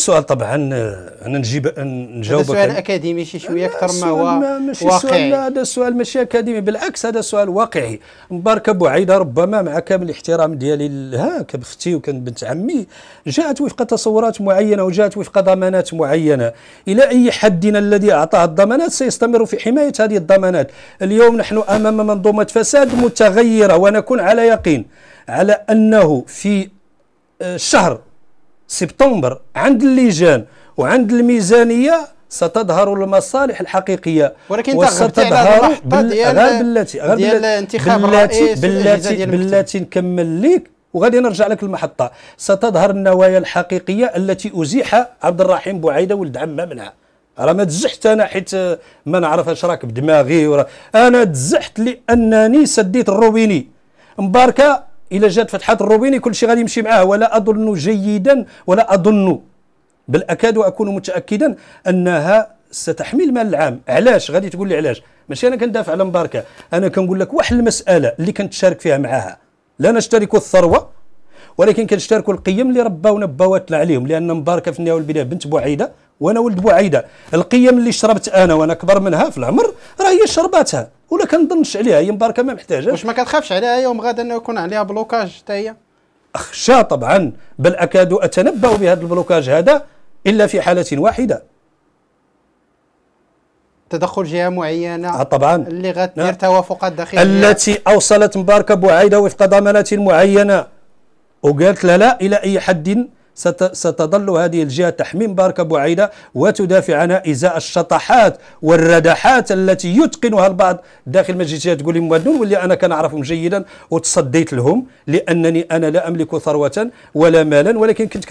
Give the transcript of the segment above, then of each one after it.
سؤال طبعا انا نجيب نجاوبك هذا سؤال اكاديمي شي شويه اكثر ما هو ماشي واقعي هذا السؤال ماشي اكاديمي بالعكس هذا سؤال واقعي مبارك ابو عيده ربما مع كامل الاحترام ديالي لها كبختي وكان بنت عمي جاءت وفق تصورات معينه وجاءت وفق ضمانات معينه الى اي حد الذي اعطاه الضمانات سيستمر في حمايه هذه الضمانات اليوم نحن امام منظومه فساد متغيره ونكون على يقين على انه في الشهر آه، سبتمبر عند اللجان وعند الميزانيه ستظهر المصالح الحقيقيه ولكن وستظهر غير بلاتي غير بلاتي بلاتي بلاتي, نكمل ليك وغادي نرجع لك المحطه ستظهر النوايا الحقيقيه التي ازيح عبد الرحيم بوعيده ولد عم منها راه ما تزحت انا حيت ما نعرف اش راك بدماغي انا تزحت لانني سديت الروبيني مباركه إلى جات فتحات الروبيني كل شيء غادي يمشي معاه ولا أظن جيدا ولا أظن بل أكاد وأكون متأكدا أنها ستحمي المال العام علاش غادي تقول لي علاش ماشي أنا كندافع على مباركة أنا كنقول لك واحد المسألة اللي كنتشارك فيها معاها لا نشترك الثروة ولكن كنشتركوا القيم اللي رباونا بواتنا عليهم لان مباركه في النهايه والبدايه بنت بعيده وانا ولد بوعيده القيم اللي شربت انا وانا كبر منها في العمر راه هي شرباتها ولا كنظنش عليها هي مباركه ما محتاجه واش ما كتخافش عليها يوم غدا انه يكون عليها بلوكاج حتى هي اخشى طبعا بل اكاد اتنبا بهذا البلوكاج هذا الا في حاله واحده تدخل جهه معينه آه طبعا اللي غتدير نعم. توافقات داخليه التي اوصلت مباركه بوعيده وفق ضمانات معينه وقالت لها لا الى اي حد ستظل هذه الجهة تحمي مبارك بعيده وتدافع عنها إزاء الشطحات والردحات التي يتقنها البعض داخل مجلس تقول لي مودون واللي أنا كنعرفهم جيدا وتصديت لهم لأنني أنا لا أملك ثروة ولا مالا ولكن كنت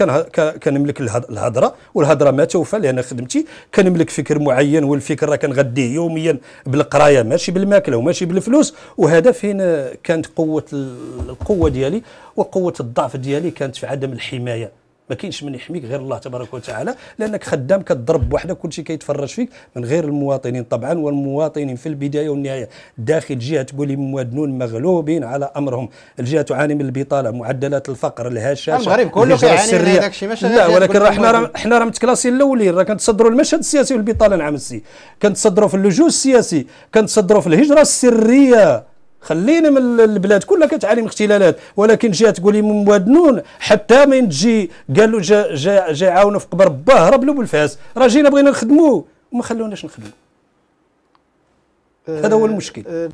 كنملك الهضرة والهضرة ما توفى لأن خدمتي كنملك فكر معين والفكر راه كنغديه يوميا بالقراية ماشي بالماكلة وماشي بالفلوس وهذا فين كانت قوة القوة ديالي وقوة الضعف ديالي كانت في عدم الحماية ما كاينش من يحميك غير الله تبارك وتعالى لانك خدام كتضرب بوحدك كلشي كيتفرج فيك من غير المواطنين طبعا والمواطنين في البدايه والنهايه داخل جهه تقول مدنون مغلوبين على امرهم الجهه تعاني من البطاله معدلات الفقر الهشاشه المغرب كله كيعاني من هذاك الشيء لا ولكن راه حنا راه حنا راه متكلاسين الاولين راه كنتصدروا المشهد السياسي والبطاله العام السي كنتصدروا في اللجوء السياسي كنتصدروا في الهجره السريه خلينا من البلاد كلها كتعاني من اختلالات ولكن جهه تقول لي من واد نون حتى من تجي قالوا جا جا جا عاونه في قبر باه هرب له بالفاس راه جينا بغينا نخدموا وما خلوناش نخدموا آه، هذا هو المشكل آه،